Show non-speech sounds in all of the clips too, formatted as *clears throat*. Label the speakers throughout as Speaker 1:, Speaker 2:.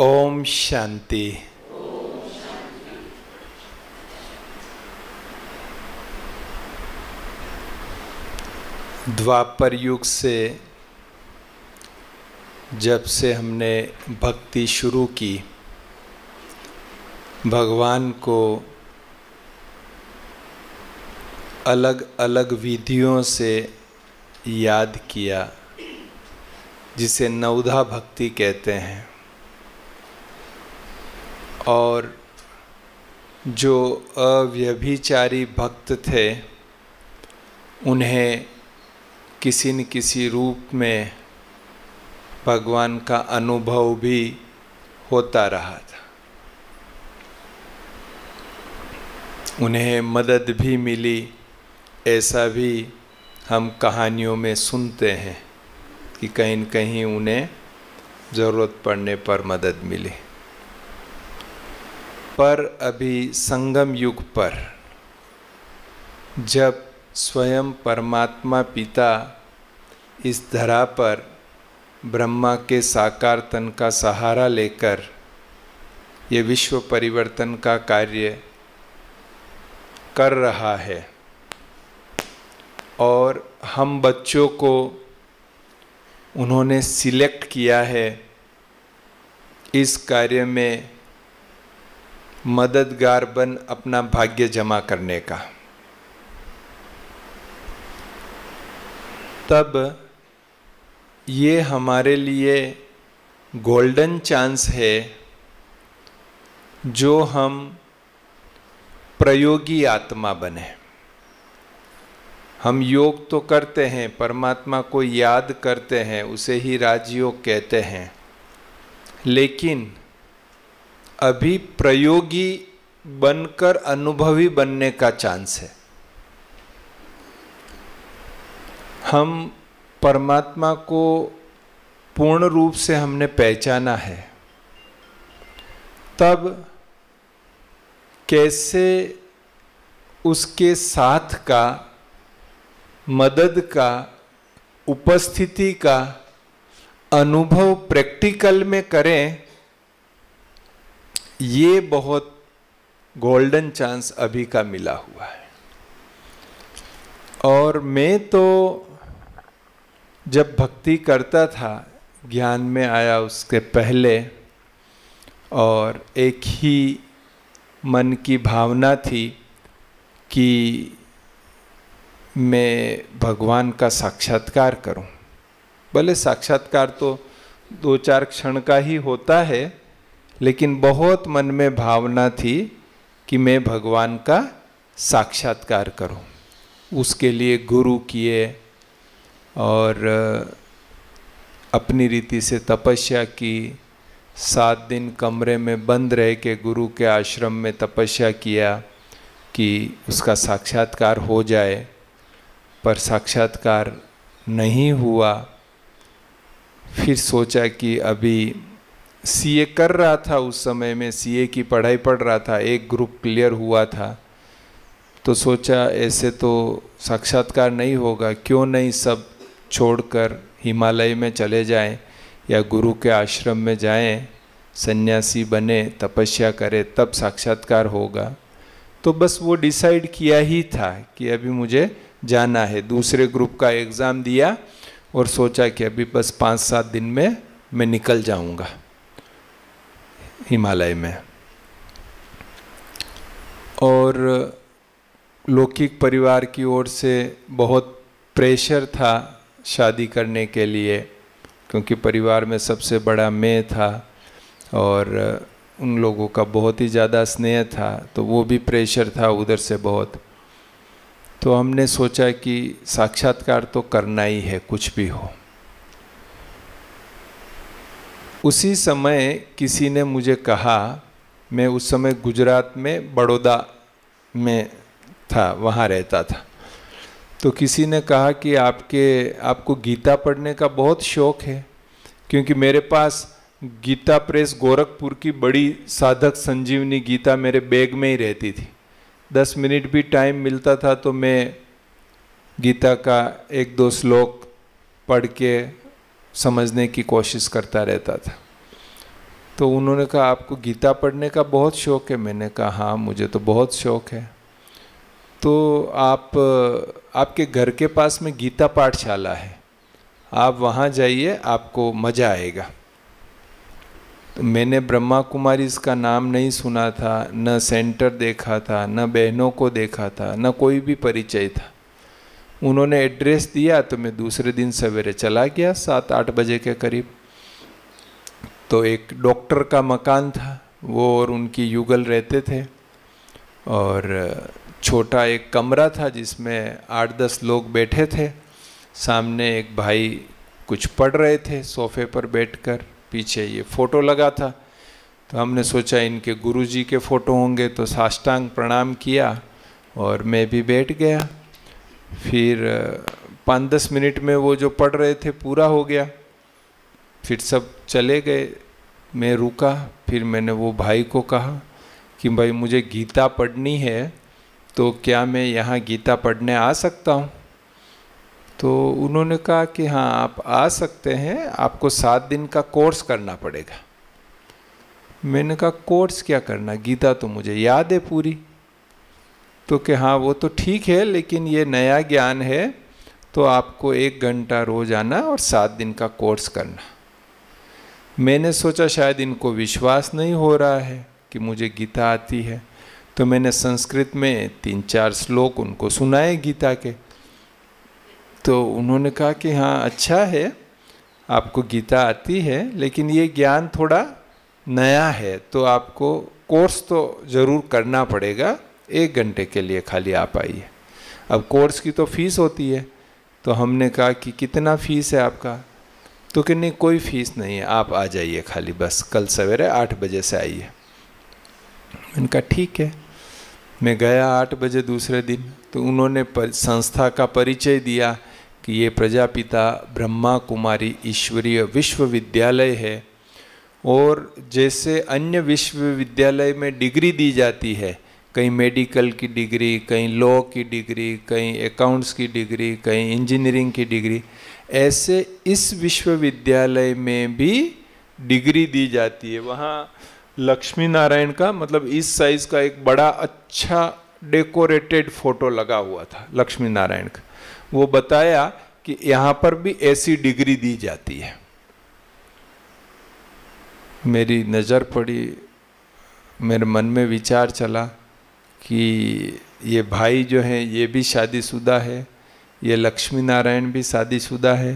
Speaker 1: ओम शांति द्वापर युग से जब से हमने भक्ति शुरू की भगवान को अलग अलग विधियों से याद किया जिसे नवधा भक्ति कहते हैं और जो अव्यभिचारी भक्त थे उन्हें किसी न किसी रूप में भगवान का अनुभव भी होता रहा था उन्हें मदद भी मिली ऐसा भी हम कहानियों में सुनते हैं कि कहीं न कहीं उन्हें ज़रूरत पड़ने पर मदद मिली पर अभी संगम युग पर जब स्वयं परमात्मा पिता इस धरा पर ब्रह्मा के साकार तन का सहारा लेकर ये विश्व परिवर्तन का कार्य कर रहा है और हम बच्चों को उन्होंने सिलेक्ट किया है इस कार्य में मददगार बन अपना भाग्य जमा करने का तब ये हमारे लिए गोल्डन चांस है जो हम प्रयोगी आत्मा बने हम योग तो करते हैं परमात्मा को याद करते हैं उसे ही राजयोग कहते हैं लेकिन अभी प्रयोगी बनकर अनुभवी बनने का चांस है हम परमात्मा को पूर्ण रूप से हमने पहचाना है तब कैसे उसके साथ का मदद का उपस्थिति का अनुभव प्रैक्टिकल में करें ये बहुत गोल्डन चांस अभी का मिला हुआ है और मैं तो जब भक्ति करता था ज्ञान में आया उसके पहले और एक ही मन की भावना थी कि मैं भगवान का साक्षात्कार करूं भले साक्षात्कार तो दो चार क्षण का ही होता है लेकिन बहुत मन में भावना थी कि मैं भगवान का साक्षात्कार करूं उसके लिए गुरु किए और अपनी रीति से तपस्या की सात दिन कमरे में बंद रह के गुरु के आश्रम में तपस्या किया कि उसका साक्षात्कार हो जाए पर साक्षात्कार नहीं हुआ फिर सोचा कि अभी सीए कर रहा था उस समय में सीए की पढ़ाई पढ़ रहा था एक ग्रुप क्लियर हुआ था तो सोचा ऐसे तो साक्षात्कार नहीं होगा क्यों नहीं सब छोड़कर हिमालय में चले जाएं या गुरु के आश्रम में जाएं सन्यासी बने तपस्या करें तब साक्षात्कार होगा तो बस वो डिसाइड किया ही था कि अभी मुझे जाना है दूसरे ग्रुप का एग्ज़ाम दिया और सोचा कि अभी बस पाँच सात दिन में मैं निकल जाऊंगा हिमालय में और लौकिक परिवार की ओर से बहुत प्रेशर था शादी करने के लिए क्योंकि परिवार में सबसे बड़ा मैं था और उन लोगों का बहुत ही ज़्यादा स्नेह था तो वो भी प्रेशर था उधर से बहुत तो हमने सोचा कि साक्षात्कार तो करना ही है कुछ भी हो उसी समय किसी ने मुझे कहा मैं उस समय गुजरात में बड़ौदा में था वहाँ रहता था तो किसी ने कहा कि आपके आपको गीता पढ़ने का बहुत शौक है क्योंकि मेरे पास गीता प्रेस गोरखपुर की बड़ी साधक संजीवनी गीता मेरे बैग में ही रहती थी दस मिनट भी टाइम मिलता था तो मैं गीता का एक दो श्लोक पढ़ के समझने की कोशिश करता रहता था तो उन्होंने कहा आपको गीता पढ़ने का बहुत शौक है मैंने कहा हाँ मुझे तो बहुत शौक है तो आप आपके घर के पास में गीता पाठशाला है आप वहाँ जाइए आपको मज़ा आएगा तो मैंने ब्रह्मा कुमारी इसका नाम नहीं सुना था न सेंटर देखा था न बहनों को देखा था न कोई भी परिचय था उन्होंने एड्रेस दिया तो मैं दूसरे दिन सवेरे चला गया सात आठ बजे के करीब तो एक डॉक्टर का मकान था वो और उनकी युगल रहते थे और छोटा एक कमरा था जिसमें आठ दस लोग बैठे थे सामने एक भाई कुछ पढ़ रहे थे सोफे पर बैठकर पीछे ये फ़ोटो लगा था तो हमने सोचा इनके गुरुजी के फ़ोटो होंगे तो साष्टांग प्रणाम किया और मैं भी बैठ गया फिर पाँच दस मिनट में वो जो पढ़ रहे थे पूरा हो गया फिर सब चले गए मैं रुका फिर मैंने वो भाई को कहा कि भाई मुझे गीता पढ़नी है तो क्या मैं यहाँ गीता पढ़ने आ सकता हूँ तो उन्होंने कहा कि हाँ आप आ सकते हैं आपको सात दिन का कोर्स करना पड़ेगा मैंने कहा कोर्स क्या करना गीता तो मुझे याद है पूरी तो कि हाँ वो तो ठीक है लेकिन ये नया ज्ञान है तो आपको एक घंटा रोज आना और सात दिन का कोर्स करना मैंने सोचा शायद इनको विश्वास नहीं हो रहा है कि मुझे गीता आती है तो मैंने संस्कृत में तीन चार श्लोक उनको सुनाए गीता के तो उन्होंने कहा कि हाँ अच्छा है आपको गीता आती है लेकिन ये ज्ञान थोड़ा नया है तो आपको कोर्स तो ज़रूर करना पड़ेगा एक घंटे के लिए खाली आप आइए अब कोर्स की तो फीस होती है तो हमने कहा कि कितना फ़ीस है आपका तो कि नहीं कोई फ़ीस नहीं है आप आ जाइए खाली बस कल सवेरे आठ बजे से आइए उनका ठीक है मैं गया आठ बजे दूसरे दिन तो उन्होंने संस्था का परिचय दिया कि ये प्रजापिता ब्रह्मा कुमारी ईश्वरीय विश्वविद्यालय है और जैसे अन्य विश्वविद्यालय में डिग्री दी जाती है कहीं मेडिकल की डिग्री कहीं लॉ की डिग्री कहीं अकाउंट्स की डिग्री कहीं इंजीनियरिंग की डिग्री ऐसे इस विश्वविद्यालय में भी डिग्री दी जाती है वहाँ लक्ष्मी नारायण का मतलब इस साइज़ का एक बड़ा अच्छा डेकोरेटेड फोटो लगा हुआ था लक्ष्मी नारायण का वो बताया कि यहाँ पर भी ऐसी डिग्री दी जाती है मेरी नज़र पड़ी मेरे मन में विचार चला कि ये भाई जो हैं ये भी शादीशुदा है ये लक्ष्मी नारायण भी शादीशुदा है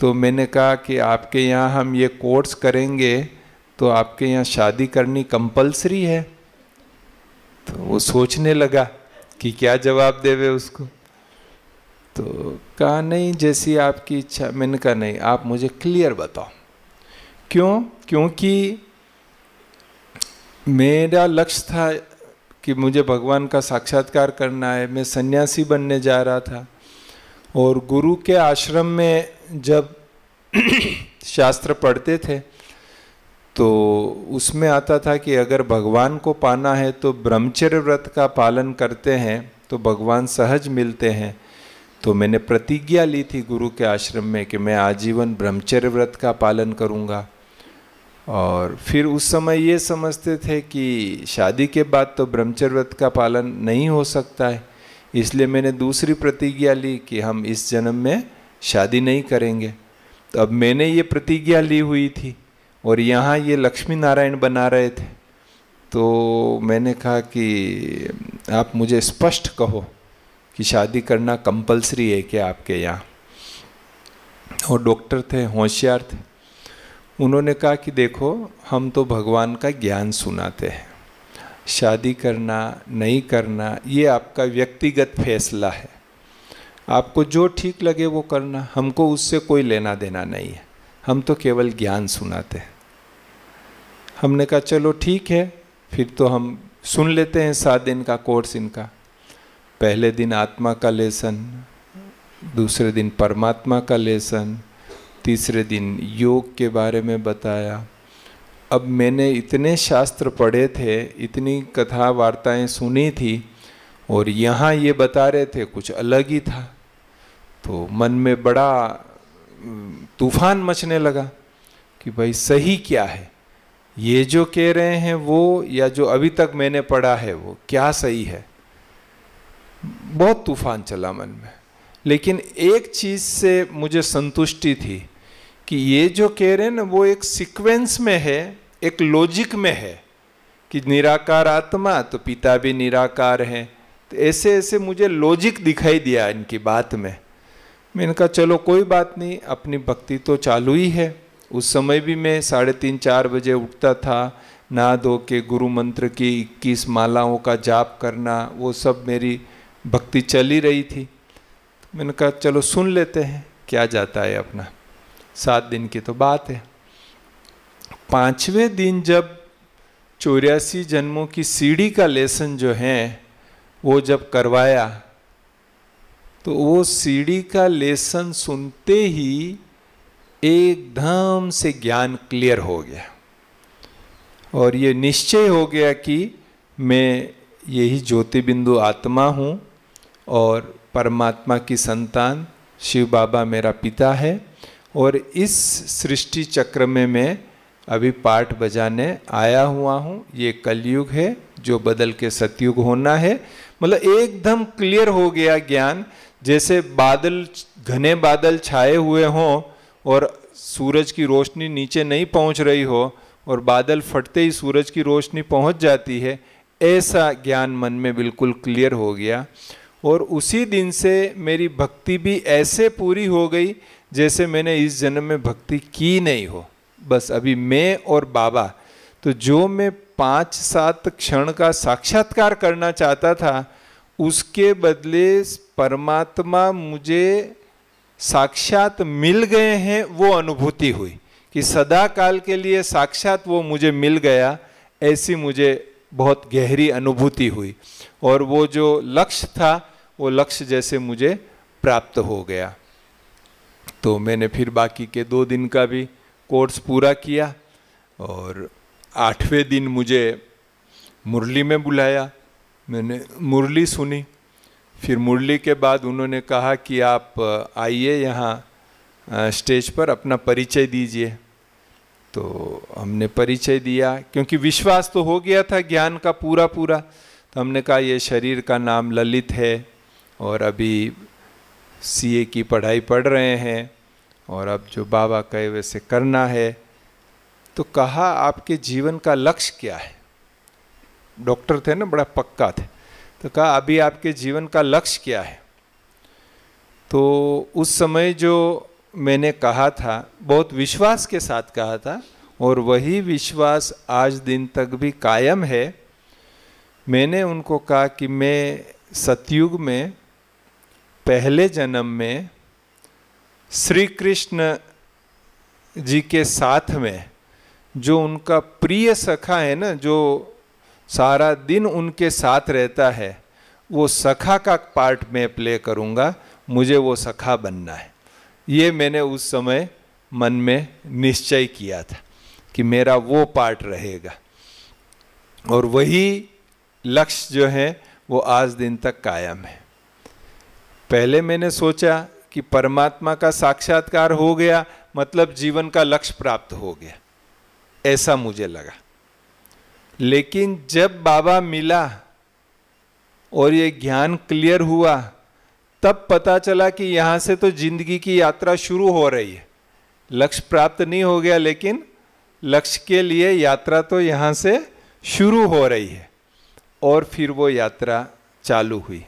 Speaker 1: तो मैंने कहा कि आपके यहाँ हम ये कोर्स करेंगे तो आपके यहाँ शादी करनी कंपलसरी है तो वो सोचने लगा कि क्या जवाब देवे उसको तो कहा नहीं जैसी आपकी इच्छा मैंने कहा नहीं आप मुझे क्लियर बताओ क्यों क्योंकि मेरा लक्ष्य था कि मुझे भगवान का साक्षात्कार करना है मैं सन्यासी बनने जा रहा था और गुरु के आश्रम में जब *clears throat* शास्त्र पढ़ते थे तो उसमें आता था कि अगर भगवान को पाना है तो ब्रह्मचर्य व्रत का पालन करते हैं तो भगवान सहज मिलते हैं तो मैंने प्रतिज्ञा ली थी गुरु के आश्रम में कि मैं आजीवन ब्रह्मचर्य व्रत का पालन करूँगा और फिर उस समय ये समझते थे कि शादी के बाद तो ब्रह्मचर्य का पालन नहीं हो सकता है इसलिए मैंने दूसरी प्रतिज्ञा ली कि हम इस जन्म में शादी नहीं करेंगे तो अब मैंने ये प्रतिज्ञा ली हुई थी और यहाँ ये लक्ष्मी नारायण बना रहे थे तो मैंने कहा कि आप मुझे स्पष्ट कहो कि शादी करना कंपलसरी है क्या आपके यहाँ और डॉक्टर थे होशियार थे उन्होंने कहा कि देखो हम तो भगवान का ज्ञान सुनाते हैं शादी करना नहीं करना ये आपका व्यक्तिगत फैसला है आपको जो ठीक लगे वो करना हमको उससे कोई लेना देना नहीं है हम तो केवल ज्ञान सुनाते हैं हमने कहा चलो ठीक है फिर तो हम सुन लेते हैं सात दिन का कोर्स इनका पहले दिन आत्मा का लेसन दूसरे दिन परमात्मा का लेसन तीसरे दिन योग के बारे में बताया अब मैंने इतने शास्त्र पढ़े थे इतनी कथा वार्ताएं सुनी थी और यहाँ ये बता रहे थे कुछ अलग ही था तो मन में बड़ा तूफान मचने लगा कि भाई सही क्या है ये जो कह रहे हैं वो या जो अभी तक मैंने पढ़ा है वो क्या सही है बहुत तूफान चला मन में लेकिन एक चीज़ से मुझे संतुष्टि थी कि ये जो कह रहे हैं ना वो एक सीक्वेंस में है एक लॉजिक में है कि निराकार आत्मा तो पिता भी निराकार हैं तो ऐसे ऐसे मुझे लॉजिक दिखाई दिया इनकी बात में मैंने कहा चलो कोई बात नहीं अपनी भक्ति तो चालू ही है उस समय भी मैं साढ़े तीन चार बजे उठता था नहा धो के गुरु मंत्र की इक्कीस मालाओं का जाप करना वो सब मेरी भक्ति चली रही थी मैंने कहा चलो सुन लेते हैं क्या जाता है अपना सात दिन की तो बात है पांचवे दिन जब चौरासी जन्मों की सीढ़ी का लेसन जो है वो जब करवाया तो वो सीढ़ी का लेसन सुनते ही एकदम से ज्ञान क्लियर हो गया और ये निश्चय हो गया कि मैं यही ज्योति बिंदु आत्मा हूँ और परमात्मा की संतान शिव बाबा मेरा पिता है और इस सृष्टि चक्र में मैं अभी पाठ बजाने आया हुआ हूँ ये कलयुग है जो बदल के सतयुग होना है मतलब एकदम क्लियर हो गया ज्ञान जैसे बादल घने बादल छाए हुए हों और सूरज की रोशनी नीचे नहीं पहुँच रही हो और बादल फटते ही सूरज की रोशनी पहुँच जाती है ऐसा ज्ञान मन में बिल्कुल क्लियर हो गया और उसी दिन से मेरी भक्ति भी ऐसे पूरी हो गई जैसे मैंने इस जन्म में भक्ति की नहीं हो बस अभी मैं और बाबा तो जो मैं पाँच सात क्षण का साक्षात्कार करना चाहता था उसके बदले परमात्मा मुझे साक्षात मिल गए हैं वो अनुभूति हुई कि सदा काल के लिए साक्षात वो मुझे मिल गया ऐसी मुझे बहुत गहरी अनुभूति हुई और वो जो लक्ष्य था वो लक्ष्य जैसे मुझे प्राप्त हो गया तो मैंने फिर बाकी के दो दिन का भी कोर्स पूरा किया और आठवें दिन मुझे मुरली में बुलाया मैंने मुरली सुनी फिर मुरली के बाद उन्होंने कहा कि आप आइए यहाँ स्टेज पर अपना परिचय दीजिए तो हमने परिचय दिया क्योंकि विश्वास तो हो गया था ज्ञान का पूरा पूरा तो हमने कहा ये शरीर का नाम ललित है और अभी सीए की पढ़ाई पढ़ रहे हैं और अब जो बाबा कहे वैसे करना है तो कहा आपके जीवन का लक्ष्य क्या है डॉक्टर थे ना बड़ा पक्का थे तो कहा अभी आपके जीवन का लक्ष्य क्या है तो उस समय जो मैंने कहा था बहुत विश्वास के साथ कहा था और वही विश्वास आज दिन तक भी कायम है मैंने उनको कहा कि मैं सतयुग में पहले जन्म में श्री कृष्ण जी के साथ में जो उनका प्रिय सखा है ना जो सारा दिन उनके साथ रहता है वो सखा का पार्ट मैं प्ले करूँगा मुझे वो सखा बनना है ये मैंने उस समय मन में निश्चय किया था कि मेरा वो पार्ट रहेगा और वही लक्ष्य जो है वो आज दिन तक कायम है पहले मैंने सोचा कि परमात्मा का साक्षात्कार हो गया मतलब जीवन का लक्ष्य प्राप्त हो गया ऐसा मुझे लगा लेकिन जब बाबा मिला और ये ज्ञान क्लियर हुआ तब पता चला कि यहाँ से तो जिंदगी की यात्रा शुरू हो रही है लक्ष्य प्राप्त नहीं हो गया लेकिन लक्ष्य के लिए यात्रा तो यहाँ से शुरू हो रही है और फिर वो यात्रा चालू हुई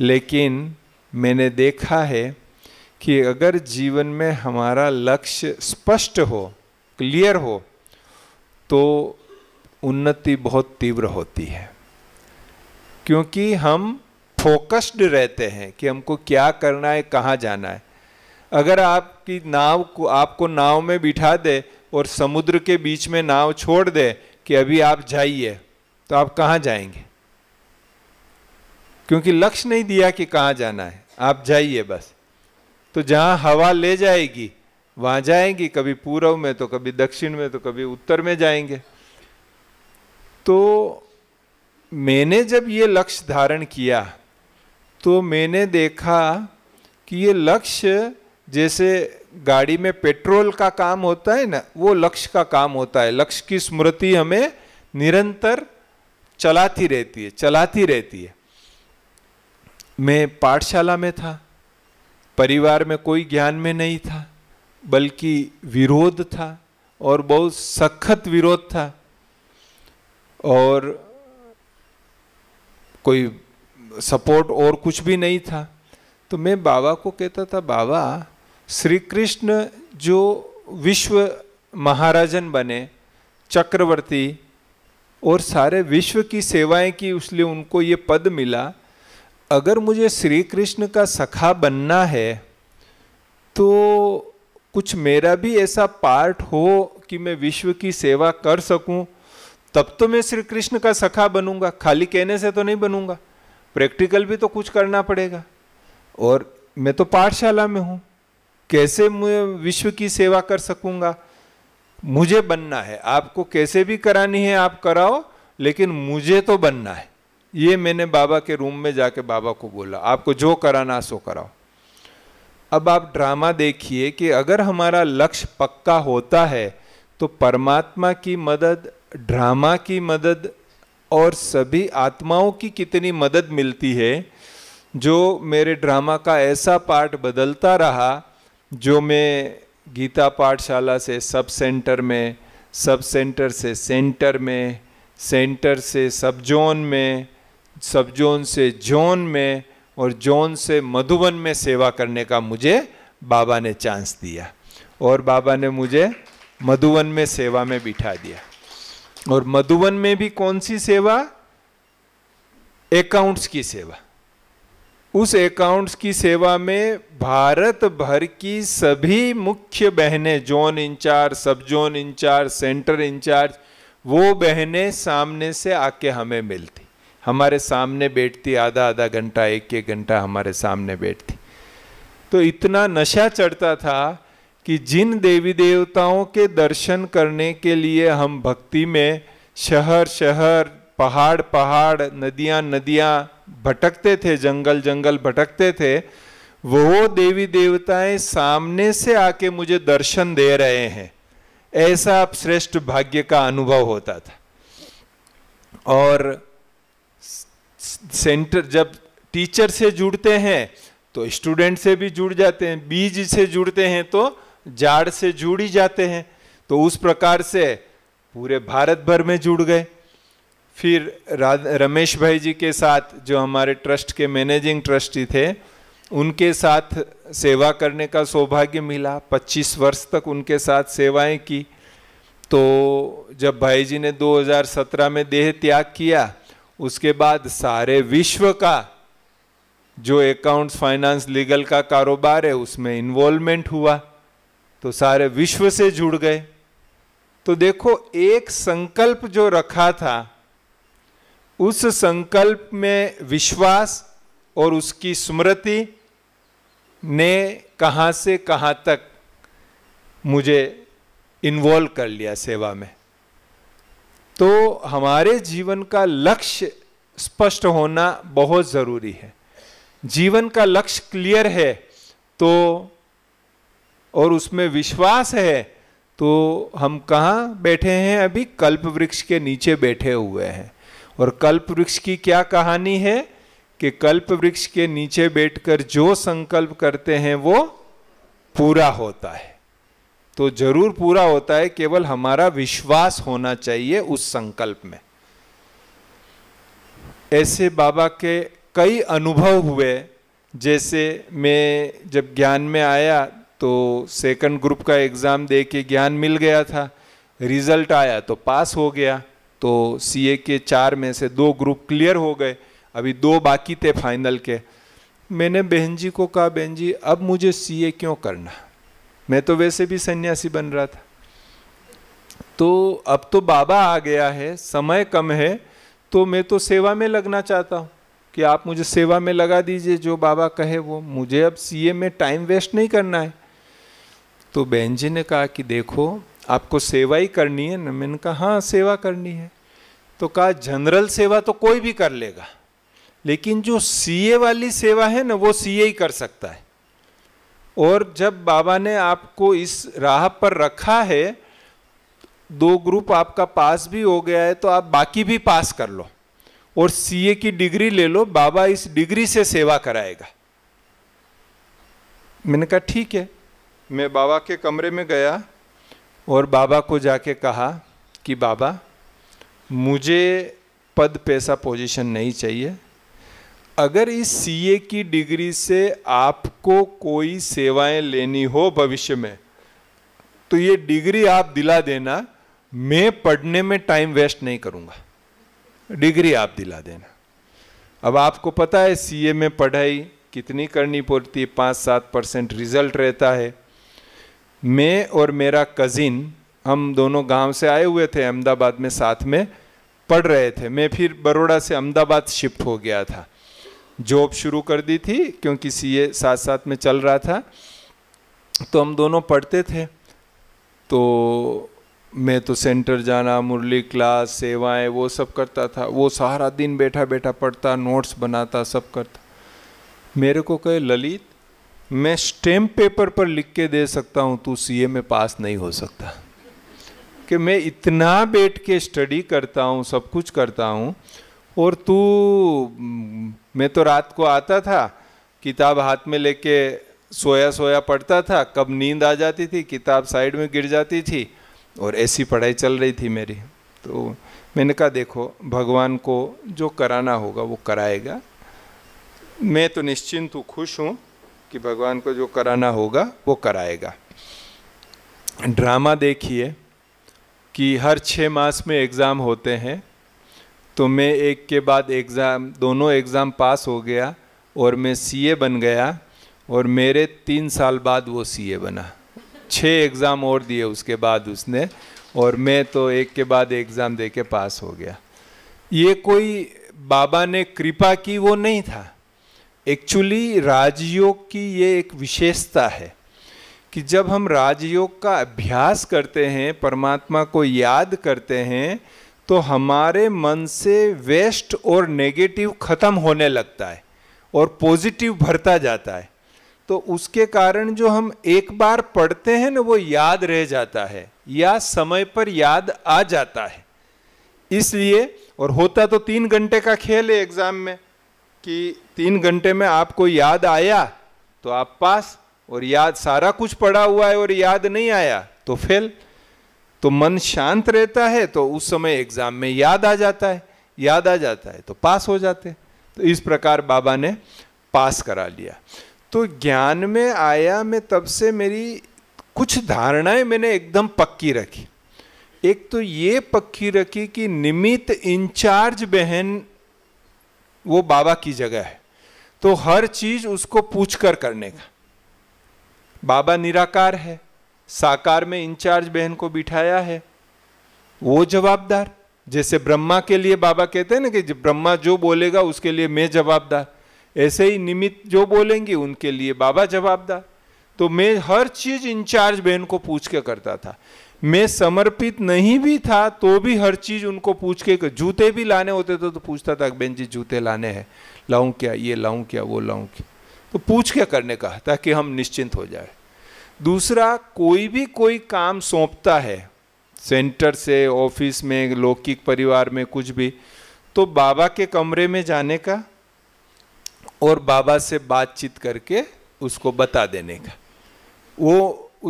Speaker 1: लेकिन मैंने देखा है कि अगर जीवन में हमारा लक्ष्य स्पष्ट हो क्लियर हो तो उन्नति बहुत तीव्र होती है क्योंकि हम फोकस्ड रहते हैं कि हमको क्या करना है कहाँ जाना है अगर आपकी नाव को आपको नाव में बिठा दे और समुद्र के बीच में नाव छोड़ दे कि अभी आप जाइए तो आप कहाँ जाएंगे क्योंकि लक्ष्य नहीं दिया कि कहाँ जाना है आप जाइए बस तो जहाँ हवा ले जाएगी वहाँ जाएंगी कभी पूर्व में तो कभी दक्षिण में तो कभी उत्तर में जाएंगे तो मैंने जब ये लक्ष्य धारण किया तो मैंने देखा कि ये लक्ष्य जैसे गाड़ी में पेट्रोल का काम होता है ना वो लक्ष्य का काम होता है लक्ष्य की स्मृति हमें निरंतर चलाती रहती है चलाती रहती है मैं पाठशाला में था परिवार में कोई ज्ञान में नहीं था बल्कि विरोध था और बहुत सख्त विरोध था और कोई सपोर्ट और कुछ भी नहीं था तो मैं बाबा को कहता था बाबा श्री कृष्ण जो विश्व महाराजन बने चक्रवर्ती और सारे विश्व की सेवाएं की उसलिए उनको ये पद मिला अगर मुझे श्री कृष्ण का सखा बनना है तो कुछ मेरा भी ऐसा पार्ट हो कि मैं विश्व की सेवा कर सकूं तब तो मैं श्री कृष्ण का सखा बनूंगा खाली कहने से तो नहीं बनूंगा प्रैक्टिकल भी तो कुछ करना पड़ेगा और मैं तो पाठशाला में हूँ कैसे मैं विश्व की सेवा कर सकूंगा मुझे बनना है आपको कैसे भी करानी है आप कराओ लेकिन मुझे तो बनना है ये मैंने बाबा के रूम में जाके बाबा को बोला आपको जो कराना सो कराओ अब आप ड्रामा देखिए कि अगर हमारा लक्ष्य पक्का होता है तो परमात्मा की मदद ड्रामा की मदद और सभी आत्माओं की कितनी मदद मिलती है जो मेरे ड्रामा का ऐसा पार्ट बदलता रहा जो मैं गीता पाठशाला से सब सेंटर में सब सेंटर से सेंटर में सेंटर से सब जोन में सब जोन से जोन में और जोन से मधुबन में सेवा करने का मुझे बाबा ने चांस दिया और बाबा ने मुझे मधुबन में सेवा में बिठा दिया और मधुबन में भी कौन सी सेवा अकाउंट्स की सेवा उस अकाउंट्स की सेवा में भारत भर की सभी मुख्य बहनें zone incharge sub zone incharge centre incharge वो बहनें सामने से आके हमें मिलती हमारे सामने बैठती आधा आधा घंटा एक एक घंटा हमारे सामने बैठती तो इतना नशा चढ़ता था कि जिन देवी देवताओं के दर्शन करने के लिए हम भक्ति में शहर शहर पहाड़ पहाड़ नदियां नदियां भटकते थे जंगल जंगल भटकते थे वो देवी देवताएं सामने से आके मुझे दर्शन दे रहे हैं ऐसा श्रेष्ठ भाग्य का अनुभव होता था और सेंटर जब टीचर से जुड़ते हैं तो स्टूडेंट से भी जुड़ जाते हैं बीज से जुड़ते हैं तो जाड़ से जुड़ ही जाते हैं तो उस प्रकार से पूरे भारत भर में जुड़ गए फिर रमेश भाई जी के साथ जो हमारे ट्रस्ट के मैनेजिंग ट्रस्टी थे उनके साथ सेवा करने का सौभाग्य मिला 25 वर्ष तक उनके साथ सेवाएं की तो जब भाई जी ने 2017 में देह त्याग किया उसके बाद सारे विश्व का जो अकाउंट्स फाइनेंस लीगल का कारोबार है उसमें इन्वॉल्वमेंट हुआ तो सारे विश्व से जुड़ गए तो देखो एक संकल्प जो रखा था उस संकल्प में विश्वास और उसकी स्मृति ने कहाँ से कहाँ तक मुझे इन्वॉल्व कर लिया सेवा में तो हमारे जीवन का लक्ष्य स्पष्ट होना बहुत ज़रूरी है जीवन का लक्ष्य क्लियर है तो और उसमें विश्वास है तो हम कहाँ बैठे हैं अभी कल्प वृक्ष के नीचे बैठे हुए हैं और कल्प वृक्ष की क्या कहानी है कि कल्प वृक्ष के नीचे बैठकर जो संकल्प करते हैं वो पूरा होता है तो जरूर पूरा होता है केवल हमारा विश्वास होना चाहिए उस संकल्प में ऐसे बाबा के कई अनुभव हुए जैसे मैं जब ज्ञान में आया तो सेकंड ग्रुप का एग्ज़ाम दे के ज्ञान मिल गया था रिजल्ट आया तो पास हो गया तो सीए के चार में से दो ग्रुप क्लियर हो गए अभी दो बाकी थे फाइनल के मैंने बहन जी को कहा बहन जी अब मुझे सीए क्यों करना मैं तो वैसे भी सन्यासी बन रहा था तो अब तो बाबा आ गया है समय कम है तो मैं तो सेवा में लगना चाहता हूँ कि आप मुझे सेवा में लगा दीजिए जो बाबा कहे वो मुझे अब सीए में टाइम वेस्ट नहीं करना है तो बहन जी ने कहा कि देखो आपको सेवा ही करनी है ना मैंने कहा हाँ सेवा करनी है तो कहा जनरल सेवा तो कोई भी कर लेगा लेकिन जो सीए वाली सेवा है ना वो सीए ही कर सकता है और जब बाबा ने आपको इस राह पर रखा है दो ग्रुप आपका पास भी हो गया है तो आप बाकी भी पास कर लो और सीए की डिग्री ले लो बाबा इस डिग्री से सेवा कराएगा मैंने कहा ठीक है मैं बाबा के कमरे में गया और बाबा को जाके कहा कि बाबा मुझे पद पैसा पोजीशन नहीं चाहिए अगर इस सीए की डिग्री से आपको कोई सेवाएं लेनी हो भविष्य में तो ये डिग्री आप दिला देना मैं पढ़ने में टाइम वेस्ट नहीं करूँगा डिग्री आप दिला देना अब आपको पता है सीए में पढ़ाई कितनी करनी पड़ती है पाँच सात परसेंट रिजल्ट रहता है मैं और मेरा कज़िन हम दोनों गांव से आए हुए थे अहमदाबाद में साथ में पढ़ रहे थे मैं फिर बड़ोड़ा से अहमदाबाद शिफ्ट हो गया था जॉब शुरू कर दी थी क्योंकि सीए साथ साथ में चल रहा था तो हम दोनों पढ़ते थे तो मैं तो सेंटर जाना मुरली क्लास सेवाएं वो सब करता था वो सारा दिन बैठा बैठा पढ़ता नोट्स बनाता सब करता मेरे को कहे ललित मैं स्टैम्प पेपर पर लिख के दे सकता हूँ तू सीए में पास नहीं हो सकता कि मैं इतना बैठ के स्टडी करता हूँ सब कुछ करता हूँ और तू मैं तो रात को आता था किताब हाथ में लेके सोया सोया पढ़ता था कब नींद आ जाती थी किताब साइड में गिर जाती थी और ऐसी पढ़ाई चल रही थी मेरी तो मैंने कहा देखो भगवान को जो कराना होगा वो कराएगा मैं तो निश्चिंत हूँ खुश हूँ कि भगवान को जो कराना होगा वो कराएगा ड्रामा देखिए कि हर छः मास में एग्ज़ाम होते हैं तो मैं एक के बाद एग्ज़ाम दोनों एग्ज़ाम पास हो गया और मैं सीए बन गया और मेरे तीन साल बाद वो सीए बना छः एग्ज़ाम और दिए उसके बाद उसने और मैं तो एक के बाद एग्ज़ाम दे के पास हो गया ये कोई बाबा ने कृपा की वो नहीं था एक्चुअली राजयोग की ये एक विशेषता है कि जब हम राजयोग का अभ्यास करते हैं परमात्मा को याद करते हैं तो हमारे मन से वेस्ट और नेगेटिव ख़त्म होने लगता है और पॉजिटिव भरता जाता है तो उसके कारण जो हम एक बार पढ़ते हैं ना वो याद रह जाता है या समय पर याद आ जाता है इसलिए और होता तो तीन घंटे का खेल है एग्ज़ाम में कि तीन घंटे में आपको याद आया तो आप पास और याद सारा कुछ पढ़ा हुआ है और याद नहीं आया तो फेल तो मन शांत रहता है तो उस समय एग्जाम में याद आ जाता है याद आ जाता है तो पास हो जाते तो इस प्रकार बाबा ने पास करा लिया तो ज्ञान में आया मैं तब से मेरी कुछ धारणाएं मैंने एकदम पक्की रखी एक तो ये पक्की रखी कि निमित इंचार्ज बहन वो बाबा की जगह है तो हर चीज उसको पूछकर करने का बाबा निराकार है साकार में इंचार्ज बहन को बिठाया है वो जवाबदार जैसे ब्रह्मा के लिए बाबा कहते हैं ना कि ब्रह्मा जो बोलेगा उसके लिए मैं जवाबदार ऐसे ही निमित्त जो बोलेंगे उनके लिए बाबा जवाबदार तो मैं हर चीज इंचार्ज बहन को पूछ के करता था मैं समर्पित नहीं भी था तो भी हर चीज उनको पूछ के जूते भी लाने होते थे तो पूछता था बहन जी जूते लाने हैं लाऊं क्या ये लाऊं क्या वो लाऊं क्या तो पूछ के करने का ताकि हम निश्चिंत हो जाए दूसरा कोई भी कोई काम सौंपता है सेंटर से ऑफिस में लौकिक परिवार में कुछ भी तो बाबा के कमरे में जाने का और बाबा से बातचीत करके उसको बता देने का वो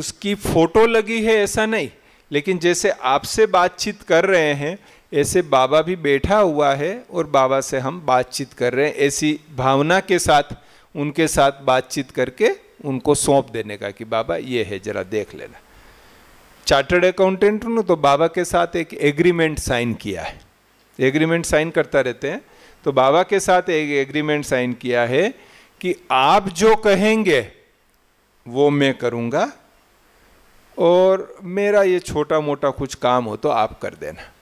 Speaker 1: उसकी फोटो लगी है ऐसा नहीं लेकिन जैसे आपसे बातचीत कर रहे हैं ऐसे बाबा भी बैठा हुआ है और बाबा से हम बातचीत कर रहे हैं ऐसी भावना के साथ उनके साथ बातचीत करके उनको सौंप देने का कि बाबा ये है ज़रा देख लेना चार्टर्ड अकाउंटेंट ने तो बाबा के साथ एक एग्रीमेंट साइन किया है एग्रीमेंट साइन करता रहते हैं तो बाबा के साथ एक एग्रीमेंट साइन किया है कि आप जो कहेंगे वो मैं करूंगा और मेरा ये छोटा मोटा कुछ काम हो तो आप कर देना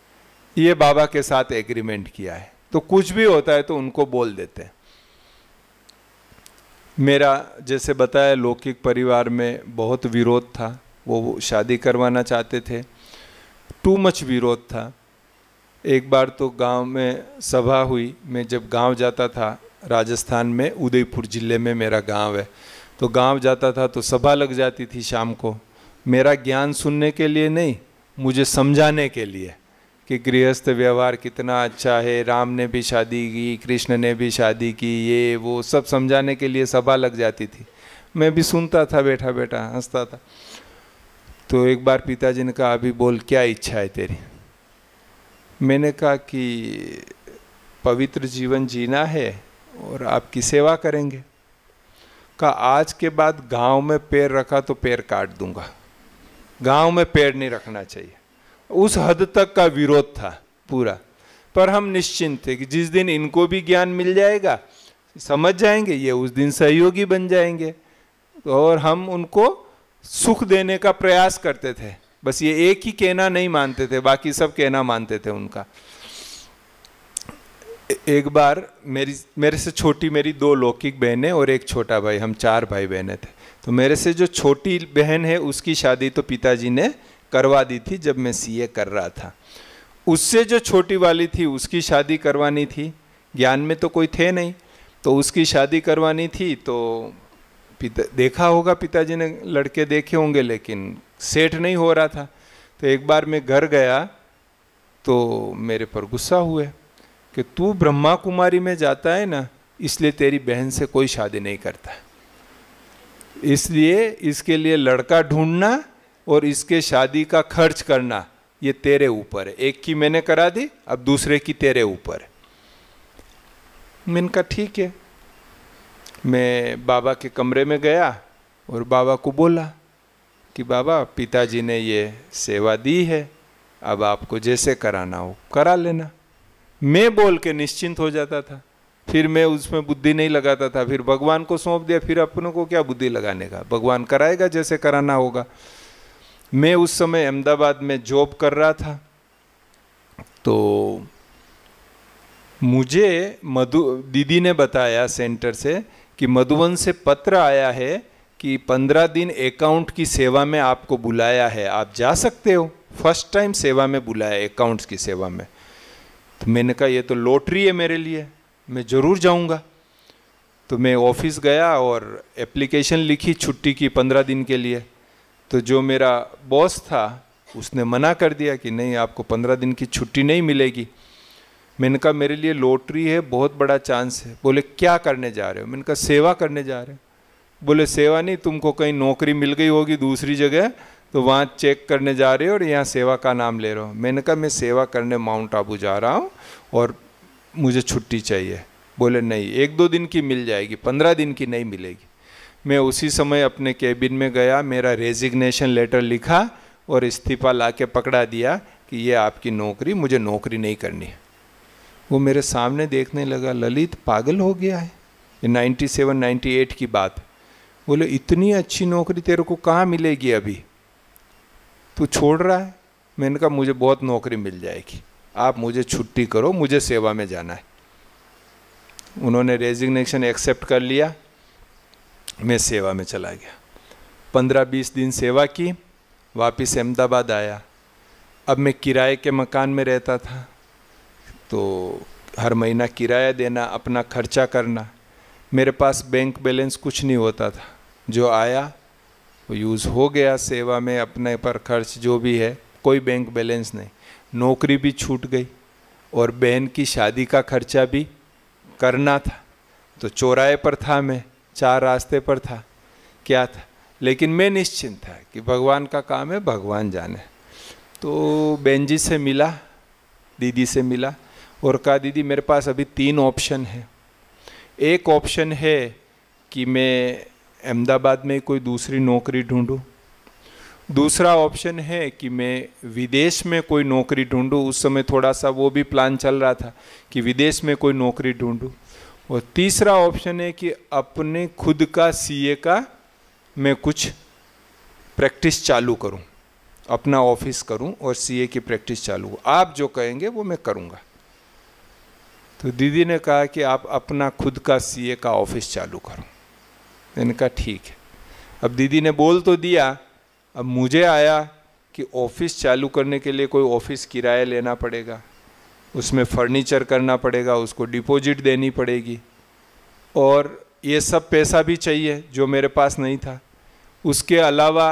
Speaker 1: ये बाबा के साथ एग्रीमेंट किया है तो कुछ भी होता है तो उनको बोल देते हैं मेरा जैसे बताया लौकिक परिवार में बहुत विरोध था वो शादी करवाना चाहते थे टू मच विरोध था एक बार तो गांव में सभा हुई मैं जब गांव जाता था राजस्थान में उदयपुर ज़िले में मेरा गांव है तो गांव जाता था तो सभा लग जाती थी शाम को मेरा ज्ञान सुनने के लिए नहीं मुझे समझाने के लिए कि गृहस्थ व्यवहार कितना अच्छा है राम ने भी शादी की कृष्ण ने भी शादी की ये वो सब समझाने के लिए सभा लग जाती थी मैं भी सुनता था बैठा बैठा हंसता था तो एक बार पिताजी ने कहा अभी बोल क्या इच्छा है तेरी मैंने कहा कि पवित्र जीवन जीना है और आपकी सेवा करेंगे कहा आज के बाद गांव में पैर रखा तो पैर काट दूंगा गांव में पैर नहीं रखना चाहिए उस हद तक का विरोध था पूरा पर हम निश्चिंत थे कि जिस दिन इनको भी ज्ञान मिल जाएगा समझ जाएंगे ये उस दिन सहयोगी बन जाएंगे और हम उनको सुख देने का प्रयास करते थे बस ये एक ही कहना नहीं मानते थे बाकी सब कहना मानते थे उनका एक बार मेरी मेरे से छोटी मेरी दो लौकिक बहनें और एक छोटा भाई हम चार भाई बहनें थे तो मेरे से जो छोटी बहन है उसकी शादी तो पिताजी ने करवा दी थी जब मैं सीए कर रहा था उससे जो छोटी वाली थी उसकी शादी करवानी थी ज्ञान में तो कोई थे नहीं तो उसकी शादी करवानी थी तो पिता देखा होगा पिताजी ने लड़के देखे होंगे लेकिन सेठ नहीं हो रहा था तो एक बार मैं घर गया तो मेरे पर गुस्सा हुए कि तू ब्रह्मा कुमारी में जाता है ना इसलिए तेरी बहन से कोई शादी नहीं करता इसलिए इसके लिए लड़का ढूंढना और इसके शादी का खर्च करना ये तेरे ऊपर है एक की मैंने करा दी अब दूसरे की तेरे ऊपर है मैंने कहा ठीक है मैं बाबा के कमरे में गया और बाबा को बोला कि बाबा पिताजी ने ये सेवा दी है अब आपको जैसे कराना हो करा लेना मैं बोल के निश्चिंत हो जाता था फिर मैं उसमें बुद्धि नहीं लगाता था फिर भगवान को सौंप दिया फिर अपनों को क्या बुद्धि लगाने का भगवान कराएगा जैसे कराना होगा मैं उस समय अहमदाबाद में जॉब कर रहा था तो मुझे मधु दीदी ने बताया सेंटर से कि मधुबन से पत्र आया है कि पंद्रह दिन अकाउंट की सेवा में आपको बुलाया है आप जा सकते हो फर्स्ट टाइम सेवा में बुलाया अकाउंट्स की सेवा में तो मैंने कहा ये तो लॉटरी है मेरे लिए मैं ज़रूर जाऊंगा तो मैं ऑफिस गया और एप्लीकेशन लिखी छुट्टी की पंद्रह दिन के लिए तो जो मेरा बॉस था उसने मना कर दिया कि नहीं आपको पंद्रह दिन की छुट्टी नहीं मिलेगी मैंने कहा मेरे लिए लॉटरी है बहुत बड़ा चांस है बोले क्या करने जा रहे हो मैंने कहा सेवा करने जा रहे हो बोले सेवा नहीं तुमको कहीं नौकरी मिल गई होगी दूसरी जगह तो वहाँ चेक करने जा रहे हो और यहाँ सेवा का नाम ले रहे हो मैंने कहा मैं सेवा करने माउंट आबू जा रहा हूँ और मुझे छुट्टी चाहिए बोले नहीं एक दो दिन की मिल जाएगी पंद्रह दिन की नहीं मिलेगी मैं उसी समय अपने कैबिन में गया मेरा रेजिग्नेशन लेटर लिखा और इस्तीफा ला के पकड़ा दिया कि ये आपकी नौकरी मुझे नौकरी नहीं करनी वो मेरे सामने देखने लगा ललित पागल हो गया है ये 97 98 की बात बोले इतनी अच्छी नौकरी तेरे को कहाँ मिलेगी अभी तू छोड़ रहा है मैंने कहा मुझे बहुत नौकरी मिल जाएगी आप मुझे छुट्टी करो मुझे सेवा में जाना है उन्होंने रेजिग्नेशन एक्सेप्ट कर लिया मैं सेवा में चला गया पंद्रह बीस दिन सेवा की वापस अहमदाबाद आया अब मैं किराए के मकान में रहता था तो हर महीना किराया देना अपना खर्चा करना मेरे पास बैंक बैलेंस कुछ नहीं होता था जो आया वो यूज़ हो गया सेवा में अपने पर खर्च जो भी है कोई बैंक बैलेंस नहीं नौकरी भी छूट गई और बहन की शादी का खर्चा भी करना था तो चौराहे पर था मैं चार रास्ते पर था क्या था लेकिन मैं निश्चिंत था कि भगवान का काम है भगवान जाने तो बहन जी से मिला दीदी से मिला और कहा दीदी मेरे पास अभी तीन ऑप्शन है एक ऑप्शन है कि मैं अहमदाबाद में कोई दूसरी नौकरी ढूंढूं दूसरा ऑप्शन है कि मैं विदेश में कोई नौकरी ढूंढूं उस समय थोड़ा सा वो भी प्लान चल रहा था कि विदेश में कोई नौकरी ढूंढूं और तीसरा ऑप्शन है कि अपने खुद का सीए का मैं कुछ प्रैक्टिस चालू करूं अपना ऑफिस करूं और सीए की प्रैक्टिस चालू आप जो कहेंगे वो मैं करूंगा तो दीदी ने कहा कि आप अपना खुद का सीए का ऑफिस चालू करो मैंने कहा ठीक है अब दीदी ने बोल तो दिया अब मुझे आया कि ऑफिस चालू करने के लिए कोई ऑफिस किराया लेना पड़ेगा उसमें फर्नीचर करना पड़ेगा उसको डिपॉजिट देनी पड़ेगी और ये सब पैसा भी चाहिए जो मेरे पास नहीं था उसके अलावा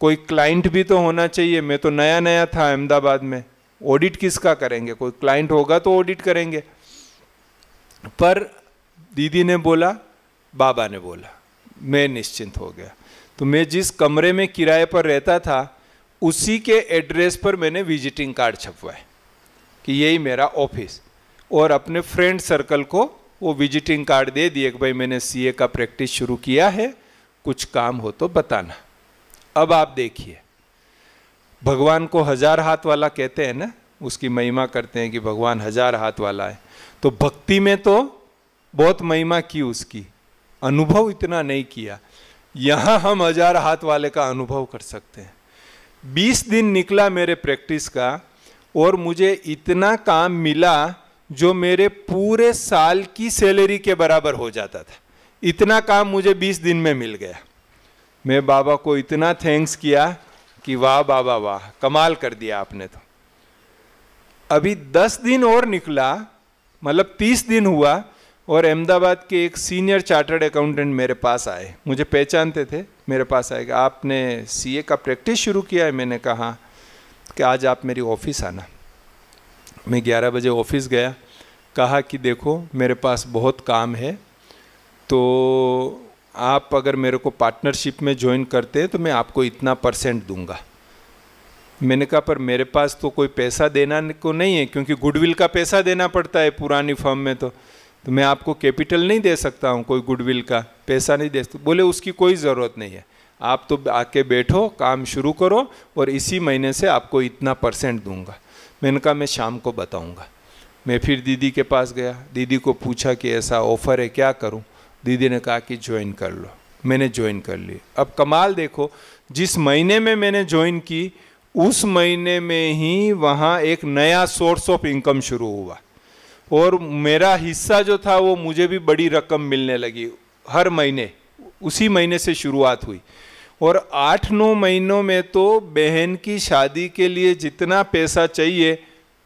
Speaker 1: कोई क्लाइंट भी तो होना चाहिए मैं तो नया नया था अहमदाबाद में ऑडिट किसका करेंगे कोई क्लाइंट होगा तो ऑडिट करेंगे पर दीदी ने बोला बाबा ने बोला मैं निश्चिंत हो गया तो मैं जिस कमरे में किराए पर रहता था उसी के एड्रेस पर मैंने विजिटिंग कार्ड छपवाए कि यही मेरा ऑफिस और अपने फ्रेंड सर्कल को वो विजिटिंग कार्ड दे दिए कि भाई मैंने सीए का प्रैक्टिस शुरू किया है कुछ काम हो तो बताना अब आप देखिए भगवान को हजार हाथ वाला कहते हैं ना उसकी महिमा करते हैं कि भगवान हजार हाथ वाला है तो भक्ति में तो बहुत महिमा की उसकी अनुभव इतना नहीं किया यहाँ हम हजार हाथ वाले का अनुभव कर सकते हैं बीस दिन निकला मेरे प्रैक्टिस का और मुझे इतना काम मिला जो मेरे पूरे साल की सैलरी के बराबर हो जाता था इतना काम मुझे 20 दिन में मिल गया मैं बाबा को इतना थैंक्स किया कि वाह बाबा वाह कमाल कर दिया आपने तो अभी 10 दिन और निकला मतलब 30 दिन हुआ और अहमदाबाद के एक सीनियर चार्टर्ड अकाउंटेंट मेरे पास आए मुझे पहचानते थे मेरे पास आए आपने सीए का प्रैक्टिस शुरू किया है मैंने कहा कि आज आप मेरी ऑफिस आना मैं ग्यारह बजे ऑफिस गया कहा कि देखो मेरे पास बहुत काम है तो आप अगर मेरे को पार्टनरशिप में ज्वाइन करते हैं तो मैं आपको इतना परसेंट दूंगा मैंने कहा पर मेरे पास तो कोई पैसा देना को नहीं है क्योंकि गुडविल का पैसा देना पड़ता है पुरानी फर्म में तो तो मैं आपको कैपिटल नहीं दे सकता हूँ कोई गुडविल का पैसा नहीं दे सकता बोले उसकी कोई ज़रूरत नहीं है आप तो आके बैठो काम शुरू करो और इसी महीने से आपको इतना परसेंट दूंगा मैंने कहा मैं शाम को बताऊँगा मैं फिर दीदी के पास गया दीदी को पूछा कि ऐसा ऑफ़र है क्या करूँ दीदी ने कहा कि ज्वाइन कर लो मैंने ज्वाइन कर ली अब कमाल देखो जिस महीने में मैंने ज्वाइन की उस महीने में ही वहाँ एक नया सोर्स ऑफ इनकम शुरू हुआ और मेरा हिस्सा जो था वो मुझे भी बड़ी रकम मिलने लगी हर महीने उसी महीने से शुरुआत हुई और आठ नौ महीनों में तो बहन की शादी के लिए जितना पैसा चाहिए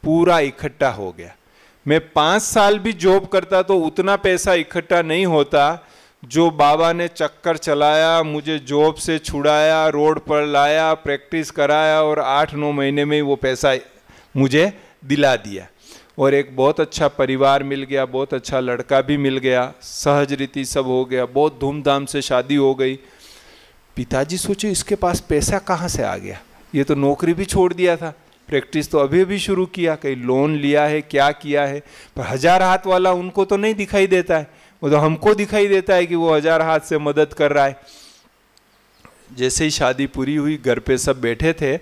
Speaker 1: पूरा इकट्ठा हो गया मैं पाँच साल भी जॉब करता तो उतना पैसा इकट्ठा नहीं होता जो बाबा ने चक्कर चलाया मुझे जॉब से छुड़ाया रोड पर लाया प्रैक्टिस कराया और आठ नौ महीने में ही वो पैसा मुझे दिला दिया और एक बहुत अच्छा परिवार मिल गया बहुत अच्छा लड़का भी मिल गया सहज रीति सब हो गया बहुत धूमधाम से शादी हो गई पिताजी सोचे इसके पास पैसा कहाँ से आ गया ये तो नौकरी भी छोड़ दिया था प्रैक्टिस तो अभी अभी शुरू किया कहीं लोन लिया है क्या किया है पर हज़ार हाथ वाला उनको तो नहीं दिखाई देता है वो तो हमको दिखाई देता है कि वो हज़ार हाथ से मदद कर रहा है जैसे ही शादी पूरी हुई घर पे सब बैठे थे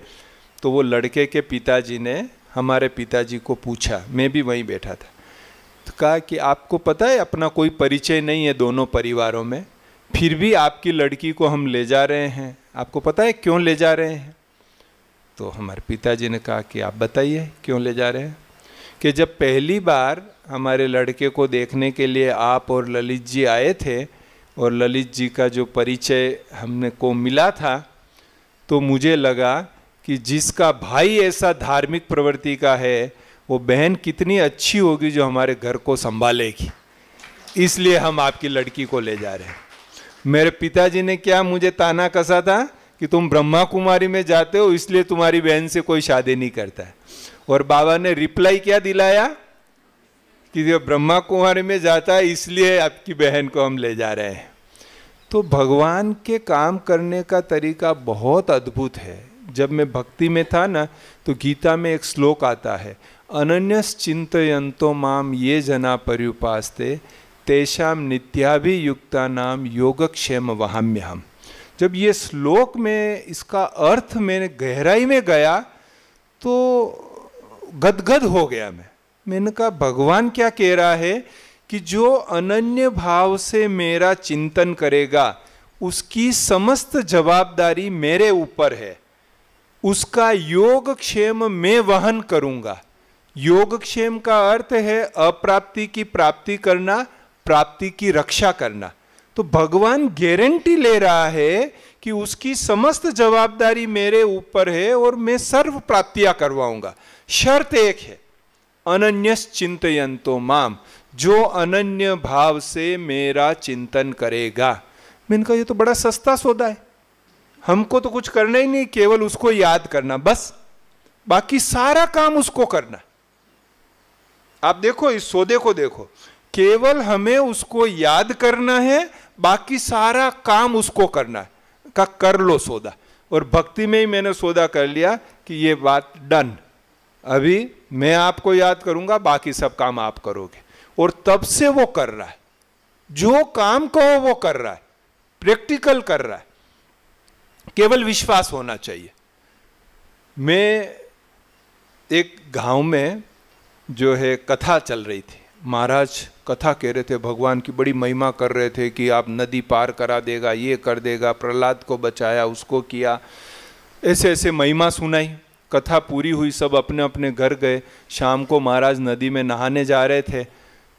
Speaker 1: तो वो लड़के के पिताजी ने हमारे पिताजी को पूछा मैं भी वहीं बैठा था तो कहा कि आपको पता है अपना कोई परिचय नहीं है दोनों परिवारों में फिर भी आपकी लड़की को हम ले जा रहे हैं आपको पता है क्यों ले जा रहे हैं तो हमारे पिताजी ने कहा कि आप बताइए क्यों ले जा रहे हैं कि जब पहली बार हमारे लड़के को देखने के लिए आप और ललित जी आए थे और ललित जी का जो परिचय हमने को मिला था तो मुझे लगा कि जिसका भाई ऐसा धार्मिक प्रवृत्ति का है वो बहन कितनी अच्छी होगी जो हमारे घर को संभालेगी इसलिए हम आपकी लड़की को ले जा रहे हैं मेरे पिताजी ने क्या मुझे ताना कसा था कि तुम ब्रह्मा कुमारी में जाते हो इसलिए तुम्हारी बहन से कोई शादी नहीं करता है और बाबा ने रिप्लाई क्या दिलाया कि जो ब्रह्मा कुमारी में जाता है इसलिए आपकी बहन को हम ले जा रहे हैं तो भगवान के काम करने का तरीका बहुत अद्भुत है जब मैं भक्ति में था ना तो गीता में एक श्लोक आता है अनन्यस चिंतयंतो माम ये जना पर्युपास्ते तेषाम नित्याभियुक्ता नाम योगक्षेम वहाम्य हम जब ये श्लोक में इसका अर्थ मैंने गहराई में गया तो गदगद हो गया मैं मैंने कहा भगवान क्या कह रहा है कि जो अनन्य भाव से मेरा चिंतन करेगा उसकी समस्त जवाबदारी मेरे ऊपर है उसका योग क्षेम मैं वहन करूंगा योगक्षेम का अर्थ है अप्राप्ति की प्राप्ति करना प्राप्ति की रक्षा करना तो भगवान गारंटी ले रहा है कि उसकी समस्त जवाबदारी मेरे ऊपर है और मैं सर्व प्राप्तियां करवाऊंगा शर्त एक है अनन्यस चिंतयंतो माम जो अनन्य भाव से मेरा चिंतन करेगा मैंने कहा ये तो बड़ा सस्ता सौदा है हमको तो कुछ करना ही नहीं केवल उसको याद करना बस बाकी सारा काम उसको करना आप देखो इस सौदे को देखो केवल हमें उसको याद करना है बाकी सारा काम उसको करना है का कर लो सौदा और भक्ति में ही मैंने सौदा कर लिया कि ये बात डन अभी मैं आपको याद करूंगा बाकी सब काम आप करोगे और तब से वो कर रहा है जो काम कहो वो कर रहा है प्रैक्टिकल कर रहा है केवल विश्वास होना चाहिए मैं एक गांव में जो है कथा चल रही थी महाराज कथा कह रहे थे भगवान की बड़ी महिमा कर रहे थे कि आप नदी पार करा देगा ये कर देगा प्रहलाद को बचाया उसको किया ऐसे ऐसे महिमा सुनाई कथा पूरी हुई सब अपने अपने घर गए शाम को महाराज नदी में नहाने जा रहे थे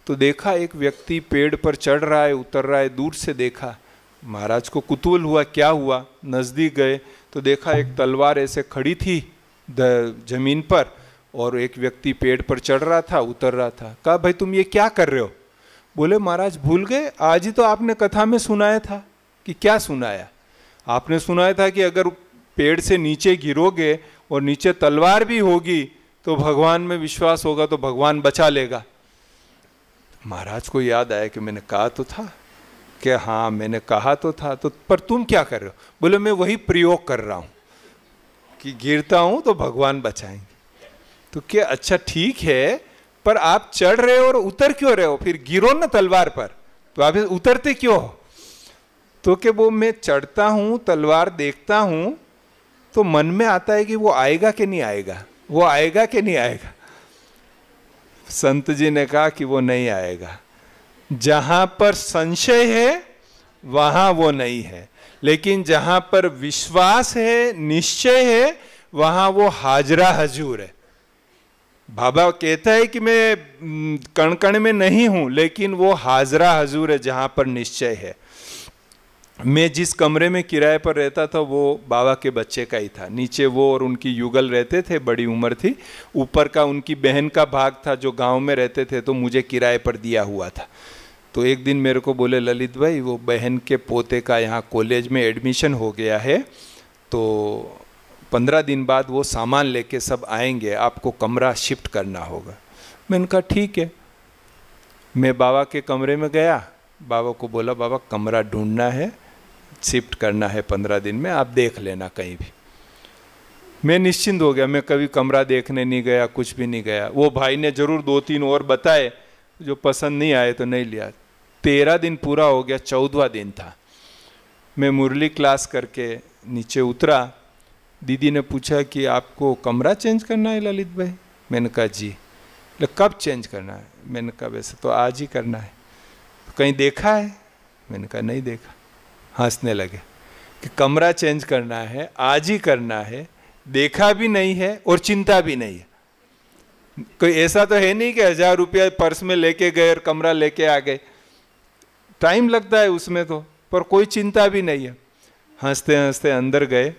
Speaker 1: तो देखा एक व्यक्ति पेड़ पर चढ़ रहा है उतर रहा है दूर से देखा महाराज को कुतूल हुआ क्या हुआ नज़दीक गए तो देखा एक तलवार ऐसे खड़ी थी जमीन पर और एक व्यक्ति पेड़ पर चढ़ रहा था उतर रहा था कहा भाई तुम ये क्या कर रहे हो बोले महाराज भूल गए आज ही तो आपने कथा में सुनाया था कि क्या सुनाया आपने सुनाया था कि अगर पेड़ से नीचे गिरोगे और नीचे तलवार भी होगी तो भगवान में विश्वास होगा तो भगवान बचा लेगा महाराज को याद आया कि मैंने कहा तो था कि हाँ मैंने कहा तो था तो पर तुम क्या कर रहे हो बोले मैं वही प्रयोग कर रहा हूँ कि गिरता हूँ तो भगवान बचाएंगे तो क्या अच्छा ठीक है पर आप चढ़ रहे हो और उतर क्यों रहे हो फिर गिरो ना तलवार पर तो आप उतरते क्यों हो तो के वो मैं चढ़ता हूँ तलवार देखता हूँ तो मन में आता है कि वो आएगा कि नहीं आएगा वो आएगा कि नहीं आएगा संत जी ने कहा कि वो नहीं आएगा जहाँ पर संशय है वहाँ वो नहीं है लेकिन जहाँ पर विश्वास है निश्चय है वहाँ वो हाजरा हजूर है बाबा कहता है कि मैं कणकण में नहीं हूँ लेकिन वो हाजरा हजूर है जहाँ पर निश्चय है मैं जिस कमरे में किराए पर रहता था वो बाबा के बच्चे का ही था नीचे वो और उनकी युगल रहते थे बड़ी उम्र थी ऊपर का उनकी बहन का भाग था जो गांव में रहते थे तो मुझे किराए पर दिया हुआ था तो एक दिन मेरे को बोले ललित भाई वो बहन के पोते का यहाँ कॉलेज में एडमिशन हो गया है तो पंद्रह दिन बाद वो सामान लेके सब आएंगे आपको कमरा शिफ्ट करना होगा मैंने कहा ठीक है मैं बाबा के कमरे में गया बाबा को बोला बाबा कमरा ढूंढना है शिफ्ट करना है पंद्रह दिन में आप देख लेना कहीं भी मैं निश्चिंत हो गया मैं कभी कमरा देखने नहीं गया कुछ भी नहीं गया वो भाई ने ज़रूर दो तीन और बताए जो पसंद नहीं आए तो नहीं लिया तेरह दिन पूरा हो गया चौदवा दिन था मैं मुरली क्लास करके नीचे उतरा दीदी ने पूछा कि आपको कमरा चेंज करना है ललित भाई मैंने कहा जी ले कब चेंज करना है मैंने कहा वैसे तो आज ही करना है तो कहीं देखा है मैंने कहा नहीं देखा हंसने लगे कि कमरा चेंज करना है आज ही करना है देखा भी नहीं है और चिंता भी नहीं है कोई ऐसा तो है नहीं कि हज़ार रुपया पर्स में लेके गए और कमरा लेके आ गए टाइम लगता है उसमें तो पर कोई चिंता भी नहीं है हंसते हंसते अंदर गए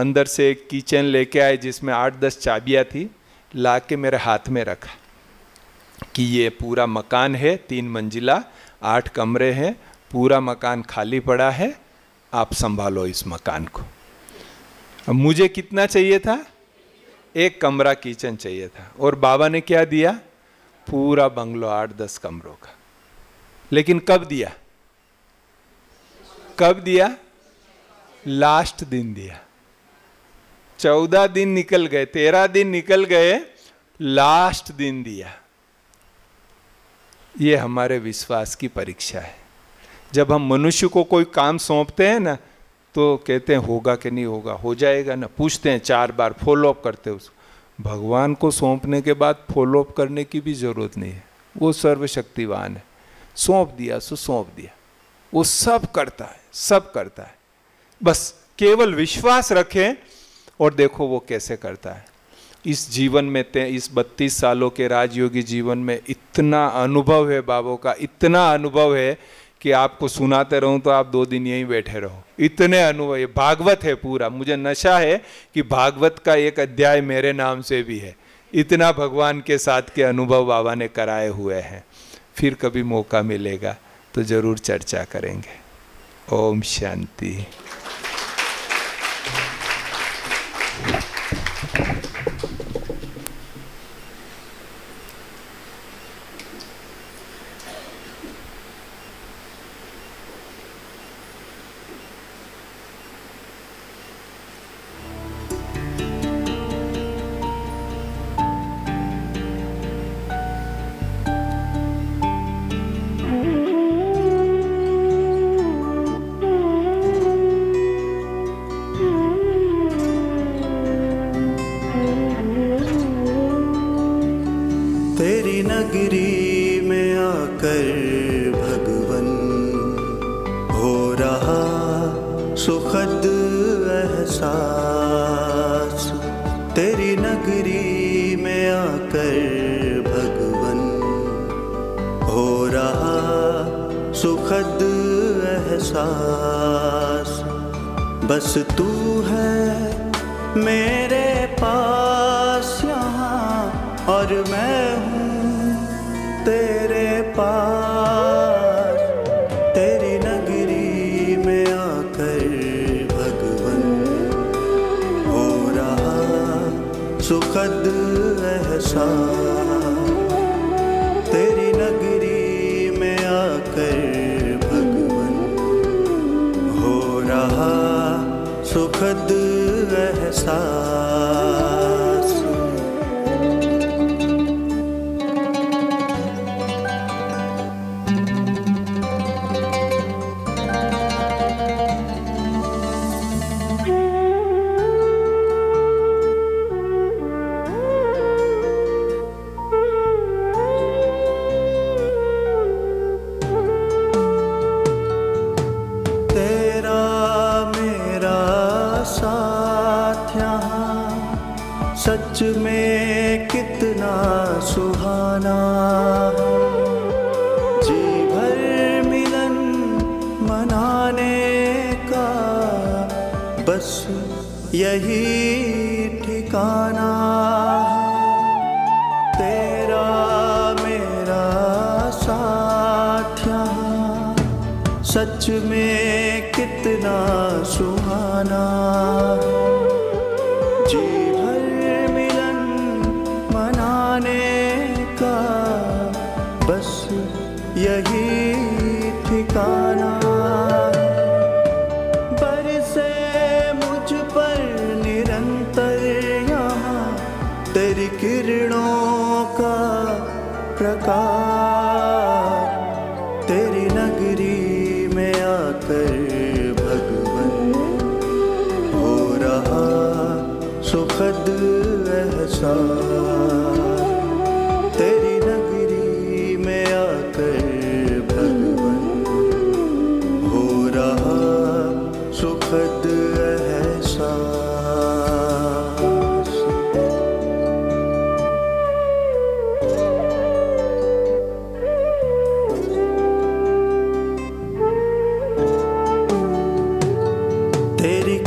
Speaker 1: अंदर से एक किचन लेके आए जिसमें आठ दस चाबियाँ थी ला के मेरे हाथ में रखा कि ये पूरा मकान है तीन मंजिला आठ कमरे हैं पूरा मकान खाली पड़ा है आप संभालो इस मकान को अब मुझे कितना चाहिए था एक कमरा किचन चाहिए था और बाबा ने क्या दिया पूरा बंगलो आठ दस कमरों का लेकिन कब दिया कब दिया लास्ट दिन दिया चौदह दिन निकल गए तेरह दिन निकल गए लास्ट दिन दिया ये हमारे विश्वास की परीक्षा है जब हम मनुष्य को कोई काम सौंपते हैं ना तो कहते हैं होगा कि नहीं होगा हो जाएगा ना पूछते हैं चार बार फॉलोअप करते हैं उसको भगवान को सौंपने के बाद फॉलोअप करने की भी ज़रूरत नहीं है वो सर्वशक्तिवान है सौंप दिया सो सौंप दिया वो सब करता है सब करता है बस केवल विश्वास रखें और देखो वो कैसे करता है इस जीवन में ते इस बत्तीस सालों के राजयोगी जीवन में इतना अनुभव है बाबों का इतना अनुभव है कि आपको सुनाते रहूं तो आप दो दिन यहीं बैठे रहो इतने अनुभव ये भागवत है पूरा मुझे नशा है कि भागवत का एक अध्याय मेरे नाम से भी है इतना भगवान के साथ के अनुभव बाबा ने कराए हुए हैं फिर कभी मौका मिलेगा तो ज़रूर चर्चा करेंगे ओम शांति
Speaker 2: कर भगवन हो रहा सुखद एहसास तेरी नगरी में आकर भगवन हो रहा सुखद एहसास बस तू है मेरे पास यहाँ और मैं sad. सच में कितना सुहाना जी भर मिलन मनाने का बस यही ठिकाना तेरा मेरा साथ यहाँ सच में कितना सुहाना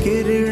Speaker 2: quiere